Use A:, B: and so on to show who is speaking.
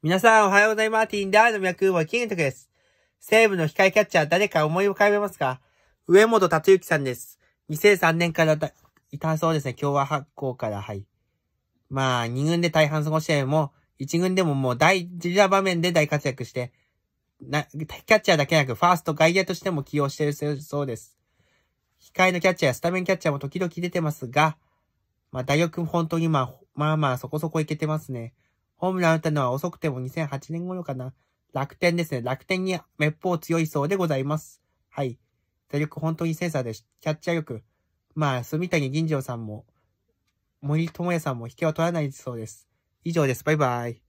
A: 皆さんおはようございます。ティンダーの脈は金徳です。西武の控えキャッチャー誰か思い浮かべますか上本達之さんです。2003年からいたそうですね。今日は発行からはい。まあ、2軍で大半過ごしても、1軍でももう大事な場面で大活躍して、な、キャッチャーだけなく、ファースト外野としても起用してるそうです。控えのキャッチャースタメンキャッチャーも時々出てますが、まあ、大学本当にまあ、まあまあそこそこいけてますね。ホームラン打ったのは遅くても2008年頃かな。楽天ですね。楽天に滅法強いそうでございます。はい。打力本当にセンサーです。キャッチャー力。まあ、住谷銀次郎さんも、森友哉さんも引けは取らないそうです。以上です。バイバイ。